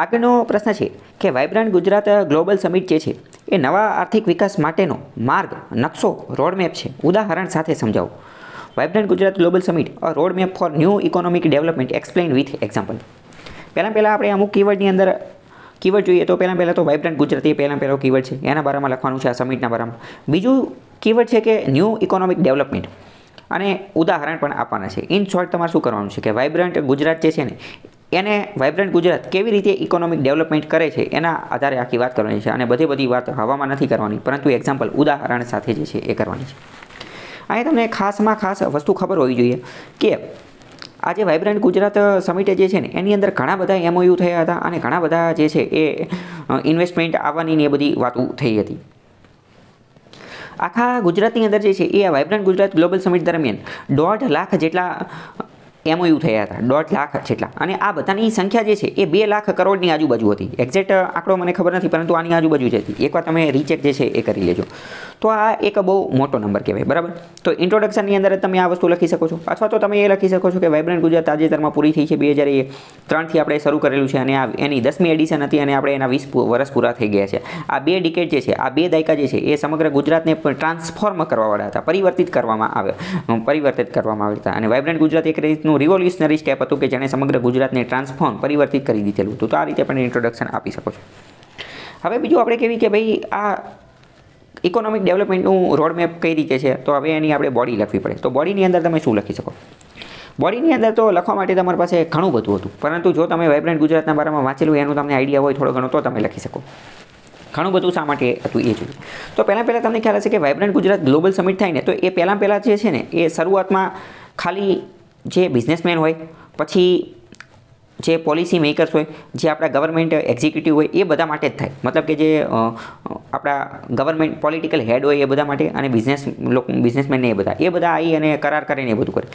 આગળનો પ્રશ્ન છે કે વાઇબ્રન્ટ ગુજરાત ગ્લોબલ સમિટ જે છે એ નવા આર્થિક વિકાસ માટેનો માર્ગ નકશો રોડમેપ છે ઉદાહરણ સાથે સમજાવો vibrant Gujarat global summit a roadmap for new economic development explain with example પહેલાં પહેલાં આપણે અમુક કીવર્ડની અંદર કીવર્ડ જોઈએ તો પહેલાં પહેલાં તો વાઇબ્રન્ટ ગુજરાતી પહેલાં પહેલો કીવર્ડ છે એના બારામાં લખવાનું છે આ સમિટના બારામાં બીજું કીવર્ડ છે કે ન્યૂ ઇકોનોમિક ડેવલપમેન્ટ અને ઉદાહરણ પણ આપવાના છે ઇન શોર્ટ તમારે શું કરવાનું છે કે વાઇબ્રન્ટ ગુજરાત જે છે ને એને વાઇબ્રન્ટ ગુજરાત કેવી રીતે ઇકોનોમિક ડેવલપમેન્ટ કરે છે એના આધારે આખી વાત કરવાની છે અને બધી બધી વાત હવામાં નથી કરવાની પરંતુ એક્ઝામ્પલ ઉદાહરણ સાથે જે છે એ કરવાની છે અહીં તમને ખાસમાં ખાસ વસ્તુ ખબર હોવી જોઈએ કે આજે વાઇબ્રન્ટ ગુજરાત સમિટે જે છે ને એની અંદર ઘણા બધા એમઓયુ થયા હતા અને ઘણા બધા જે છે એ ઇન્વેસ્ટમેન્ટ આવવાની એ બધી વાતો થઈ હતી આખા ગુજરાતની અંદર જે છે એ વાઇબ્રન્ટ ગુજરાત ગ્લોબલ સમિટ દરમિયાન દોઢ લાખ જેટલા એમઓયુ થયા હતા દોઢ લાખ જેટલા અને આ બધાની સંખ્યા જે છે એ બે લાખ કરોડની આજુબાજુ હતી એક્ઝેક્ટ આંકડો મને ખબર નથી પરંતુ આની આજુબાજુ જ હતી એકવાર તમે રીચેક જે છે એ કરી લેજો તો આ એક બહુ મોટો નંબર કહેવાય બરાબર તો ઇન્ટ્રોડક્શનની અંદર તમે આ વસ્તુ લખી શકો છો અથવા તો તમે એ લખી શકો છો કે વાઇબ્રન્ટ ગુજરાત તાજેતરમાં પૂરી થઈ છે બે હજાર ત્રણથી આપણે શરૂ કરેલું છે અને આ એની દસમી એડિશન હતી અને આપણે એના વીસ વર્ષ પૂરા થઈ ગયા છે આ બે ડિકેટ જે છે આ બે દાયકા જે છે એ સમગ્ર ગુજરાતને ટ્રાન્સફોર્મ કરવાવાળા હતા પરિવર્તિત કરવામાં આવે પરિવર્તિત કરવામાં આવ્યા હતા અને વાઇબ્રન્ટ ગુજરાત એક રીતનું તેનું રિવોલ્યુશનરી સ્ટેપ હતું કે જેણે સમગ્ર ગુજરાતને ટ્રાન્સફોર્મ પરિવર્તિત કરી દીધેલું હતું તો આ રીતે પણ ઇન્ટ્રોડક્શન આપી શકો છો હવે બીજું આપણે કહેવી કે ભાઈ આ ઇકોનોમિક ડેવલપમેન્ટનું રોડમેપ કઈ રીતે છે તો હવે એની આપણે બોડી લખવી પડે તો બોડીની અંદર તમે શું લખી શકો બોડીની અંદર તો લખવા માટે તમારી પાસે ઘણું બધું હતું પરંતુ જો તમે વાઇબ્રન્ટ ગુજરાતના બારામાં વાંચેલું એનું તમને આઈડિયા હોય થોડો ઘણો તો તમે લખી શકો ઘણું બધું શા માટે હતું એ જોઈએ તો પહેલાં પહેલાં તમને ખ્યાલ હશે કે વાઇબ્રન્ટ ગુજરાત ગ્લોબલ સમિટ થાય ને તો એ પહેલાં પહેલાં જે છે ને એ શરૂઆતમાં ખાલી જે બિઝનેસમેન હોય પછી જે પોલિસી મેકર્સ હોય જે આપણા ગવર્મેન્ટ એક્ઝિક્યુટિવ હોય એ બધા માટે જ થાય મતલબ કે જે આપણા ગવર્મેન્ટ પોલિટિકલ હેડ હોય એ બધા માટે અને બિઝનેસ લોકો બિઝનેસમેનને એ બધા એ બધા આવી અને કરાર કરીને એ બધું કરે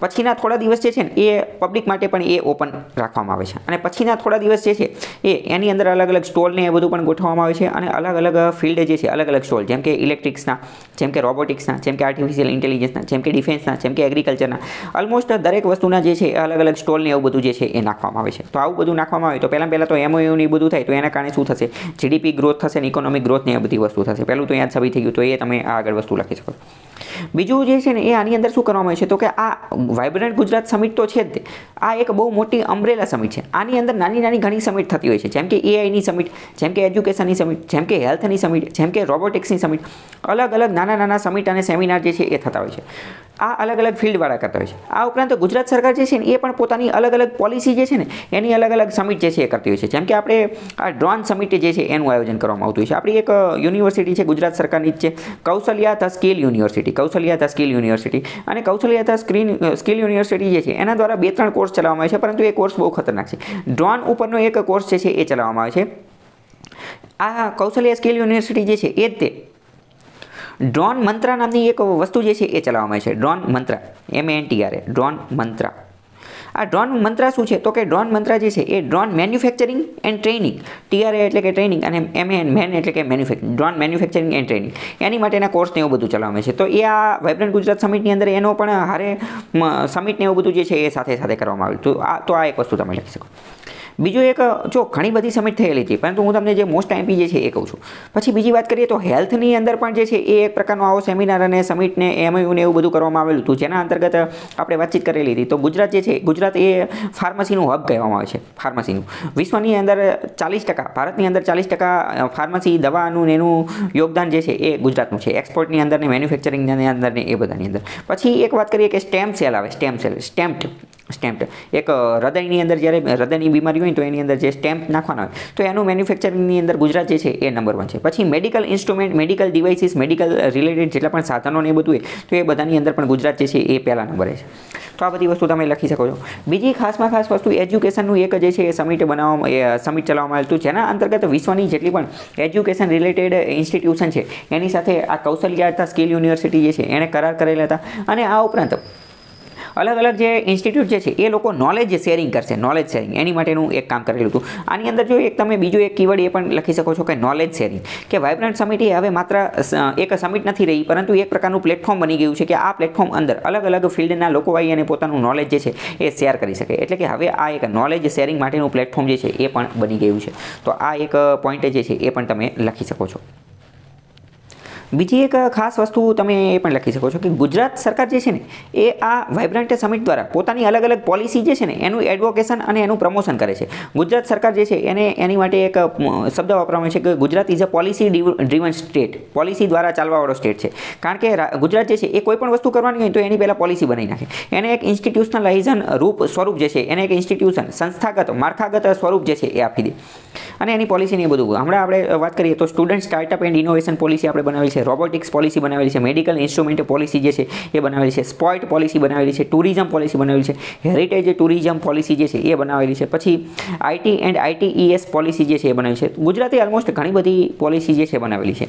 પછીના થોડા દિવસ જે છે ને એ પબ્લિક માટે પણ એ ઓપન રાખવામાં આવે છે અને પછીના થોડા દિવસ જે છે એ એની અંદર અલગ અલગ સ્ટોલને એ બધું પણ ગોઠવવામાં આવે છે અને અલગ અલગ ફિલ્ડ જે છે અલગ અલગ સ્ટોલ જેમ કે ઇલેક્ટ્રિક્સના જેમ કે રોબોટિક્સના જેમ કે આર્ટિફિશિયલ ઇન્ટેલિજન્સના જેમ કે ડિફેન્સના જેમ કે એગ્રીકલ્ચરના ઓલમોસ્ટ દરેક વસ્તુના જે છે અલગ અલગ સ્ટોલને એવું બધું જે છે એ નાખવામાં આવે છે તો આવું બધું નાખવામાં આવે તો પહેલાં પહેલાં તો એમઓયુને એ બધું થાય તો એના કારણે શું થશે જીડીપી ગ્રોથ થશે ને ઇકોનોમિક ગ્રોથ ને એ બધી વસ્તુ થશે પહેલું તો યાદ સાબિત થઈ ગયું તો એ તમે આગળ વસ્તુ લખી શકો બીજું જે છે ને એ આની અંદર શું કરવામાં આવે છે તો કે આ વાઇબ્રન્ટ ગુજરાત સમિટ તો છે જ આ એક બહુ મોટી અમ્બ્રેલા સમિટ છે આની અંદર નાની નાની ઘણી સમિટ થતી હોય છે જેમ કે એઆઈની સમિટ જેમ કે એજ્યુકેશનની સમિટ જેમ કે હેલ્થની સમિટ જેમ કે રોબોટિક્સની સમિટ અલગ અલગ નાના નાના સમિટ અને સેમિનાર જે છે એ થતા હોય છે આ અલગ અલગ ફિલ્ડવાળા કરતા હોય છે આ ઉપરાંત ગુજરાત સરકાર જે છે ને એ પણ પોતાની અલગ અલગ પોલિસી જે છે ને એની અલગ અલગ સમિટ જે છે એ કરતી હોય છે જેમ કે આપણે આ ડ્રોન સમિટ જે છે એનું આયોજન કરવામાં આવતું હોય છે આપણી એક યુનિવર્સિટી છે ગુજરાત સરકારની જ છે Kaushalya the skill university Kaushalya the skill university અને Kaushalya the screen skill university જે છે એના દ્વારા બે ત્રણ કોર્સ ચલાવવામાં આવે છે પરંતુ એ કોર્સ બહુ ખતરનાક છે ડ્રોન ઉપરનો એક કોર્સ જે છે એ ચલાવવામાં આવે છે આ કૌશલ્ય સ્કિલ યુનિવર્સિટી જે છે એ જ તે ડ્રોન મંત્રા નામની એક વસ્તુ જે છે એ ચલાવવામાં આવે છે drone Mantra M N T R A drone Mantra આ ડ્રોન મંત્રા શું છે તો કે ડ્રોન મંત્રા જે છે એ drone manufacturing and training TRA એટલે કે ટ્રેનિંગ અને એમ એન મેન એટલે કે manufacture drone manufacturing and training એની માટેના કોર્સને એવું બધું ચલાવવામાં છે તો એ આ વાઇબ્રન્ટ ગુજરાત સમિટની અંદર એનો પણ હારે સમિટને એવું બધું જે છે એ સાથે સાથે કરવામાં આવ્યું તો આ તો આ એક વસ્તુ તમે લખી શકો બીજું એક જો ઘણી બધી સમિટ થયેલી હતી પરંતુ હું તમને જે મોસ્ટ આઈમ્પી જે છે એ કહું છું પછી બીજી વાત કરીએ તો હેલ્થની અંદર પણ જે છે એ એક પ્રકારનો આવો સેમિનાર અને સમિટને ને એવું બધું કરવામાં આવેલું હતું જેના અંતર્ગત આપણે વાતચીત કરેલી હતી તો ગુજરાત જે છે ગુજરાત એ ફાર્મસીનું હબ કહેવામાં આવે છે ફાર્મસીનું વિશ્વની અંદર ચાલીસ ટકા ભારતની અંદર ચાલીસ ટકા ફાર્મસી દવાનું એનું યોગદાન જે છે એ ગુજરાતનું છે એક્સપોર્ટની અંદર ને મેન્યુફેક્ચરિંગની અંદર ને એ બધાની અંદર પછી એક વાત કરીએ કે સ્ટેમ સેલ આવે સ્ટેમ સેલ સ્ટેમ્પ સ્ટેમ્પ એક હૃદયની અંદર જ્યારે હૃદયની બીમારી હોય તો એની અંદર જે સ્ટેમ્પ નાખવાના હોય તો એનું મેન્યુફેક્ચરિંગની અંદર ગુજરાત જે છે એ નંબર વન છે પછી medical instrument medical devices medical related જેટલા પણ સાધનો ને એ બધું હોય તો એ બધાની અંદર પણ ગુજરાત જે છે એ પહેલા નંબરે છે તો આ બધી વસ્તુ તમે લખી શકો છો બીજી ખાસમાં ખાસ વસ્તુ એજ્યુકેશનનું એક જે છે એ સમિટ બનાવવામાં સમિટ ચલાવવામાં આવ્યું હતું જેના અંતર્ગત વિશ્વની જેટલી પણ એજ્યુકેશન રિલેટેડ ઇન્સ્ટિટ્યુશન છે એની સાથે આ કૌશલ્ય સ્કિલ યુનિવર્સિટી જે છે એણે કરાર કરેલા હતા અને આ ઉપરાંત અલગ અલગ જે ઇન્સ્ટિટ્યૂટ જે છે એ લોકો નોલેજ શેરિંગ કરશે નોલેજ શેરિંગ એની માટેનું એક કામ કરેલું હતું આની અંદર જો એક તમે બીજું એક કીવર્ડ એ પણ લખી શકો છો કે નોલેજ શેરિંગ કે વાઇબ્રન્ટ સમિટ એ હવે માત્ર એક સમિટ નથી રહી પરંતુ એક પ્રકારનું પ્લેટફોર્મ બની ગયું છે કે આ પ્લેટફોર્મ અંદર અલગ અલગ ફિલ્ડના લોકો આવી અને પોતાનું નોલેજ જે છે એ શેર કરી શકે એટલે કે હવે આ એક નોલેજ શેરિંગ માટેનું પ્લેટફોર્મ જે છે એ પણ બની ગયું છે તો આ એક પોઈન્ટ જે છે એ પણ તમે લખી શકો છો બીજી એક ખાસ વસ્તુ તમે એ પણ લખી શકો છો કે ગુજરાત સરકાર જે છે ને એ આ વાઇબ્રન્ટ સમિટ દ્વારા પોતાની અલગ અલગ પોલિસી જે છે ને એનું એડવોકેશન અને એનું પ્રમોશન કરે છે ગુજરાત સરકાર જે છે એને એની માટે એક શબ્દ વાપરવામાં છે કે Gujarat is a policy driven state policy દ્વારા ચાલવાવાળો સ્ટેટ છે કારણ કે ગુજરાત જે છે એ કોઈ પણ વસ્તુ કરવાની હોય તો એની પહેલાં પોલિસી બનાવી નાખે એને એક ઇન્સ્ટિટ્યુશનલાઇઝન રૂપ સ્વરૂપ જે છે એને એક ઇન્સ્ટિટ્યુશન સંસ્થાગત માળખાગત સ્વરૂપ જે છે એ આપી દે અને એની પોલિસીને એ બધું હમણાં આપણે વાત કરીએ તો student startup and innovation policy આપણે બનાવી છે છે રોબોટિક્સ પોલિસી બનાવેલી છે મેડિકલ ઇન્સ્ટ્રુમેન્ટ પોલિસી જે છે એ બનાવેલી છે સ્પોઇટ પોલિસી બનાવેલી છે ટુરિઝમ પોલિસી બનાવેલી છે હેરિટેજ ટુરિઝમ પોલિસી જે છે એ બનાવેલી છે પછી આઈટી એન્ડ આઈટીઈએસ પોલિસી જે છે એ બનાવેલી છે ગુજરાતે ઓલમોસ્ટ ઘણી બધી પોલિસી જે છે બનાવેલી છે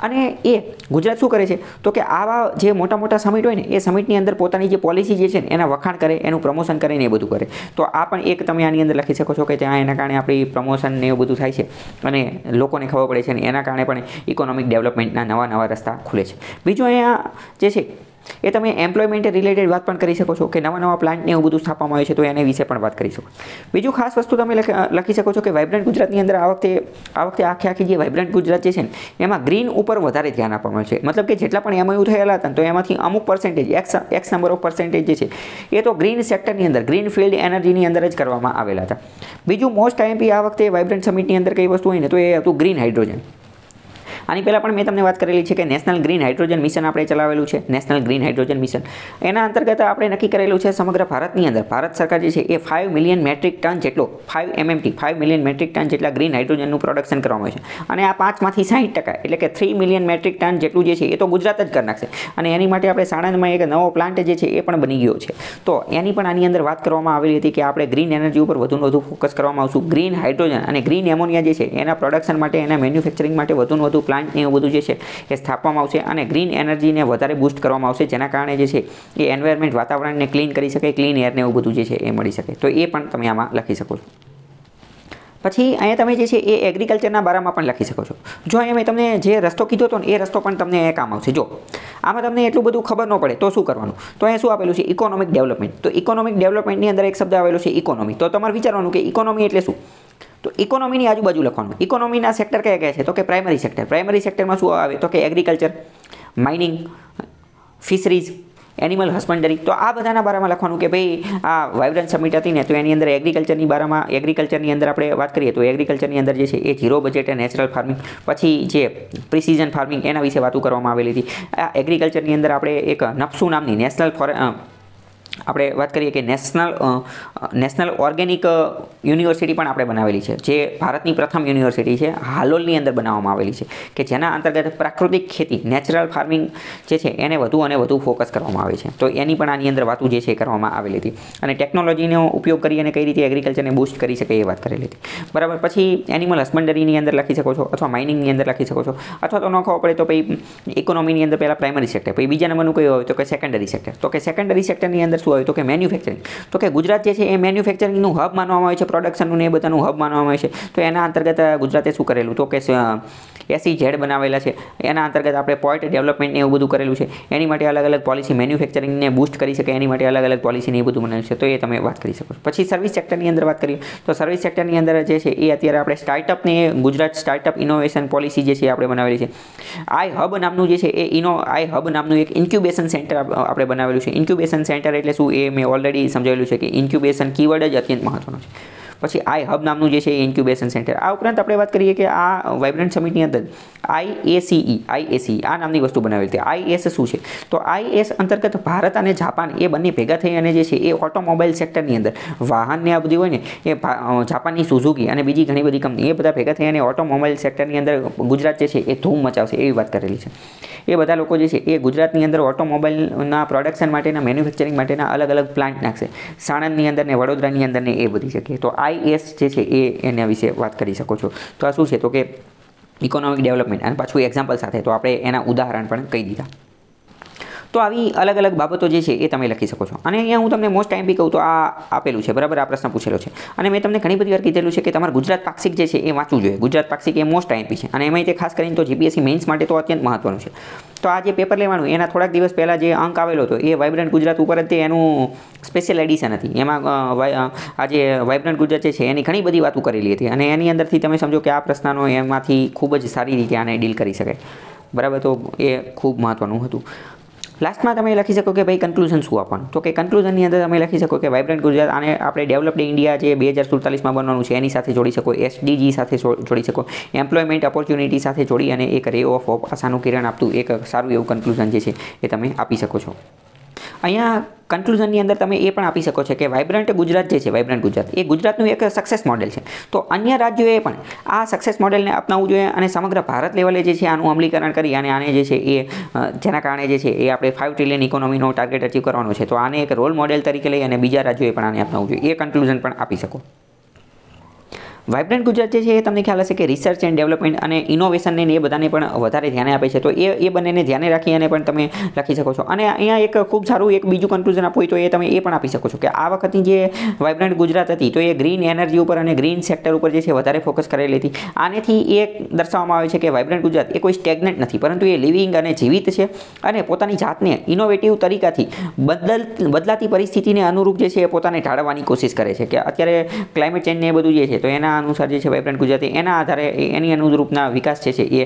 અને એ ગુજરાત શું કરે છે તો કે આવા જે મોટા મોટા સમિટ હોય ને એ સમિટની અંદર પોતાની જે પોલિસી જે છે ને એના વખાણ કરે એનું પ્રમોશન કરે ને એ બધું કરે તો આ પણ એક તમે આની અંદર લખી શકો છો કે ત્યાં એના કારણે આપણી પ્રમોશન ને એવું બધું થાય છે અને લોકોને ખબર પડે છે અને એના કારણે પણ ઇકોનોમિક ડેવલપમેન્ટના નવા નવા રસ્તા ખુલે છે બીજું અહીંયા જે છે એ તમે એમ્પ્લોયમેન્ટ રિલેટેડ વાત પણ કરી શકો છો કે નવા નવા પ્લાન્ટને એવું બધું સ્થાપવામાં આવે છે તો એના વિશે પણ વાત કરી શકો બીજું ખાસ વસ્તુ તમે લખી શકો છો કે વાઇબ્રન્ટ ગુજરાતની અંદર આ વખતે આ વખતે આખી આખી જે વાઇબ્રન્ટ ગુજરાત જે છે ને એમાં ગ્રીન ઉપર વધારે ધ્યાન આપવામાં આવે છે મતલબ કે જેટલા પણ એમઓયુ થયેલા હતા તો એમાંથી અમુક percentage X X number of percentage જે છે એ તો ગ્રીન સેક્ટરની અંદર ગ્રીન ફિલ્ડ એનર્જીની અંદર જ કરવામાં આવેલા હતા બીજું મોસ્ટ ટાઈમ બી આ વખતે વાઇબ્રન્ટ સમિટની અંદર કઈ વસ્તુ હોય ને તો એ હતું ગ્રીન હાઇડ્રોજન આની પહેલાં પણ મેં તમને વાત કરેલી છે કે નેશનલ ગ્રીન હાઇડ્રોજન મિશન આપણે ચલાવેલું છે નેશનલ ગ્રીન હાઇડ્રોજન મિશન એના અંતર્ગત આપણે નક્કી કરેલું છે સમગ્ર ભારતની અંદર ભારત સરકાર જે છે એ ફાઇવ મિલિયન મેટ્રિક ટન જેટલો five MMT five million metric ton જેટલા ગ્રીન હાઇડ્રોજનનું પ્રોડક્શન કરવામાં છે અને આ પાંચમાંથી સાહીઠ ટકા એટલે કે થ્રી મિલિયન મેટ્રિક ટન જેટલું જે છે એ તો ગુજરાત જ કરી નાખશે અને એની માટે આપણે સાણંદમાં એક નવો પ્લાન્ટ જે છે એ પણ બની ગયો છે તો એની પણ આની અંદર વાત કરવામાં આવેલી હતી કે આપણે ગ્રીન એનર્જી ઉપર વધુ વધુ ફોકસ કરવામાં આવશું ગ્રીન હાઇડ્રોજન અને ગ્રીન એમોનિયા જે છે એના પ્રોડક્શન માટે એના મેન્યુફેક્ચરિંગ માટે વધુ વધુ પ્લાન્ટ પ્લાન્ટ ને એવું બધું જે છે એ સ્થાપવામાં આવશે અને ગ્રીન એનર્જીને વધારે બુસ્ટ કરવામાં આવશે જેના કારણે જે છે એ એન્વાયરમેન્ટ વાતાવરણને ક્લીન કરી શકે ક્લીન એરને એવું બધું જે છે એ મળી શકે તો એ પણ તમે આમાં લખી શકો છો પછી અહીંયા તમે જે છે એ એગ્રીકલ્ચરના બારામાં પણ લખી શકો છો જો અહીંયા મેં તમને જે રસ્તો કીધો હતો ને એ રસ્તો પણ તમને કામ આવશે જો આમાં તમને એટલું બધું ખબર ન પડે તો શું કરવાનું તો અહીંયા શું આપેલું છે ઇકોનોમિક ડેવલપમેન્ટ તો ઇકોનોમિક ડેવલપમેન્ટની અંદર એક શબ્દ આવેલો છે ઇકોનોમી તો તમારે વિચારવાનું કે ઇકોનોમી એટલે શું તો ઇકોનોમીની આજુબાજુ લખવાનું ઇકોનોમીના સેક્ટર કયા કયા છે તો કે પ્રાઇમરી સેક્ટર પ્રાઇમરી સેક્ટરમાં શું આવે તો કે agriculture mining fisheries animal husbandry તો આ બધાના બારામાં લખવાનું કે ભાઈ આ વાઇબ્રન્ટ સમિટ હતી ને તો એની અંદર એગ્રીકલ્ચરની બારામાં એગ્રીકલ્ચરની અંદર આપણે વાત કરીએ તો એગ્રીકલ્ચરની અંદર જે છે એ zero budget and natural farming પછી જે પ્રિસિઝન ફાર્મિંગ એના વિશે વાતો કરવામાં આવેલી હતી આ એગ્રીકલ્ચરની અંદર આપણે એક નફસુ નામની નેશનલ ફોરે આપણે વાત કરીએ કે નેશનલ નેશનલ ઓર્ગેનિક યુનિવર્સિટી પણ આપણે બનાવેલી છે જે ભારતની પ્રથમ યુનિવર્સિટી છે હાલોલની અંદર બનાવવામાં આવેલી છે કે જેના અંતર્ગત પ્રાકૃતિક ખેતી નેચરલ ફાર્મિંગ જે છે એને વધુ અને વધુ ફોકસ કરવામાં આવે છે તો એની પણ આની અંદર વાતું જે છે કરવામાં આવેલી હતી અને ટેકનોલોજીનો ઉપયોગ કરી અને કઈ રીતે એગ્રીકલ્ચરને બૂસ્ટ કરી શકે એ વાત કરેલી હતી બરાબર પછી એનિમલ હસબન્ડરીની અંદર લખી શકો છો અથવા માઇનિંગની અંદર લખી શકો છો અથવા તો ન ખબર પડે તો પછી ઇકોનોમીની અંદર પહેલાં પ્રાઇમરી સેક્ટર પછી બીજા નંબરનું કયું હોય તો કે સેકન્ડરી સેક્ટર તો કે સેકન્ડરી સેક્ટરની અંદર શું આવ્યું તો કે મેન્યુફેક્ચરિંગ તો કે ગુજરાત જે છે એ મેન્યુફેક્ચરિંગનું હબ માનવામાં આવે છે પ્રોડક્શનનું એ બધાનું હબ માનવામાં આવે છે તો એના અંતર્ગત ગુજરાતે શું કરેલું તો કે એસી ઝેડ બનાવેલા છે એના અંતર્ગત આપણે પોઈન્ટ ડેવલપમેન્ટ એવું બધું કરેલું છે એની માટે અલગ અલગ પોલિસી મેન્યુફેક્ચરિંગને બૂસ્ટ કરી શકે એની માટે અલગ અલગ પોલિસીને એ બધું બનાવ્યું છે તો એ તમે વાત કરી શકો પછી સર્વિસ સેક્ટરની અંદર વાત કરીએ તો સર્વિસ સેક્ટરની અંદર જે છે એ અત્યારે આપણે સ્ટાર્ટઅપને ગુજરાત સ્ટાર્ટઅપ ઇનોવેશન પોલિસી જે છે આપણે બનાવેલી છે આઈ હબ નામનું જે છે એ ઇનો આઈ હબ નામનું એક ઇન્ક્યુબેશન સેન્ટર આપણે બનાવેલું છે ઇન્ક્યુબેશન સેન્ટર એટલે શું એ મેં ઓલરેડી સમજાવેલું છે કે ઇન્ક્યુબેશન કીવર્ડ જ અત્યંત મહત્વનું છે પછી આઈ હબ નામનું જે છે ઇન્ક્યુબેશન સેન્ટર આ ઉપરાંત આપણે વાત કરીએ કે આ વાઇબ્રન્ટ સમિટની અંદર આઈએસીઈ આઈએસીઈ e, e, આ નામની વસ્તુ બનાવેલી હતી આઈએસ શું છે તો આઈએસ અંતર્ગત ભારત અને જાપાન એ બંને ભેગા થઈ અને જે છે એ ઓટોમોબાઈલ સેક્ટરની અંદર વાહનને આ બધી હોય ને એ જાપાનની સુઝુકી અને બીજી ઘણી બધી કંપની એ બધા ભેગા થઈ અને ઓટોમોબાઈલ સેક્ટરની અંદર ગુજરાત જે છે એ ધૂમ મચાવશે એવી વાત કરેલી છે એ બધા લોકો જે છે એ ગુજરાતની અંદર ઓટોમોબાઈલના પ્રોડક્શન માટેના મેન્યુફેક્ચરિંગ માટેના અલગ અલગ પ્લાન્ટ નાખશે સાણંદની અંદર ને વડોદરાની અંદર ને એ બધી જગ્યાએ તો આ આઈએસ જે છે એ એના વિશે વાત કરી શકો છો તો આ શું છે તો કે ઇકોનોમિક ડેવલપમેન્ટ અને પાછું એક્ઝામ્પલ સાથે તો આપણે એના ઉદાહરણ પણ કહી દીધા તો આવી અલગ અલગ બાબતો જે છે એ તમે લખી શકો છો અને અહીંયા હું તમને મોસ્ટ ટાઈમ બી કહું તો આ આપેલું છે બરાબર આ પ્રશ્ન પૂછેલો છે અને મેં તમને ઘણી બધી વાર કીધેલું છે કે તમારે ગુજરાત પાક્ષિક જે છે એ વાંચવું જોઈએ ગુજરાત પાક્ષિક એ મોસ્ટ ટાઈમ છે અને એમાં તે ખાસ કરીને તો જીપીએસસી મેઇન્સ માટે તો અત્યંત મહત્વનું છે તો આ જે પેપર લેવાનું એના થોડાક દિવસ પહેલાં જે અંક આવેલો હતો એ વાઇબ્રન્ટ ગુજરાત ઉપર જ એનું સ્પેશિયલ એડિશન હતી એમાં આ જે વાઇબ્રન્ટ ગુજરાત જે છે એની ઘણી બધી વાતો કરેલી હતી અને એની અંદરથી તમે સમજો કે આ પ્રશ્નનો એમાંથી ખૂબ જ સારી રીતે આને ડીલ કરી શકાય બરાબર તો એ ખૂબ મહત્ત્વનું હતું લાસ્ટમાં તમે લખી શકો કે ભાઈ કન્ક્લુઝન શું આપવાનું તો કે કન્ક્લુઝનની અંદર તમે લખી શકો કે વાઇબ્રન્ટ ગુજરાત આને આપણે ડેવલપ્ડ ઇન્ડિયા જે બે હજાર સુડતાલીસમાં બનવાનું છે એની સાથે જોડી શકો એસડીજી સાથે જોડી શકો એમ્પ્લોયમેન્ટ ઓપોર્ચ્યુનિટી સાથે જોડી અને એક રે ઓફ ઓફ આશાનું કિરણ આપતું એક સારું એવું કન્ક્લુઝન જે છે એ તમે આપી શકો છો અહીંયા કન્ક્લુઝનની અંદર તમે એ પણ આપી શકો છો કે વાઇબ્રન્ટ ગુજરાત જે છે વાઇબ્રન્ટ ગુજરાત એ ગુજરાતનું એક સક્સેસ મોડેલ છે તો અન્ય રાજ્યોએ પણ આ સક્સેસ મોડેલને અપનાવવું જોઈએ અને સમગ્ર ભારત લેવલે જે છે આનું અમલીકરણ કરી અને આને જે છે એ જેના કારણે જે છે એ આપણે ફાઇવ ટ્રિલિયન ઇકોનોમીનો ટાર્ગેટ અચીવ કરવાનો છે તો આને એક રોલ મોડેલ તરીકે લઈ અને બીજા રાજ્યોએ પણ આને અપનાવવું જોઈએ એ કન્ક્લુઝન પણ આપી શકો વાઇબ્રન્ટ ગુજરાત જે છે એ તમને ખ્યાલ હશે કે રિસર્ચ એન્ડ ડેવલપમેન્ટ અને ઇનોવેશનને એ બધાને પણ વધારે ધ્યાન આપે છે તો એ એ બંનેને ધ્યાને રાખી અને પણ તમે લખી શકો છો અને અહીંયા એક ખૂબ સારું એક બીજું કન્ક્લુઝન આપવું હોય તો એ તમે એ પણ આપી શકો છો કે આ વખતની જે વાઇબ્રન્ટ ગુજરાત હતી તો એ ગ્રીન એનર્જી ઉપર અને ગ્રીન સેક્ટર ઉપર જે છે વધારે ફોકસ કરેલી હતી આનેથી એ દર્શાવવામાં આવે છે કે વાઇબ્રન્ટ ગુજરાત એ કોઈ સ્ટેગ્નેટ નથી પરંતુ એ લિવિંગ અને જીવિત છે અને પોતાની જાતને ઇનોવેટિવ તરીકાથી બદલ બદલાતી પરિસ્થિતિને અનુરૂપ જે છે એ પોતાને ઢાળવાની કોશિશ કરે છે કે અત્યારે ક્લાઇમેટ ચેન્જ ને બધું જે છે તો એના અનુસાર જે છે વાઇબ્રન્ટ ગુજરાતી એના આધારે એની અનુરૂપના વિકાસ જે છે એ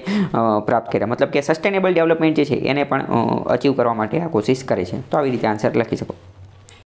પ્રાપ્ત કર્યા મતલબ કે સસ્ટેનેબલ ડેવલપમેન્ટ જે છે એને પણ અચીવ કરવા માટે આ કોશિશ કરે છે તો આવી રીતે આન્સર લખી શકો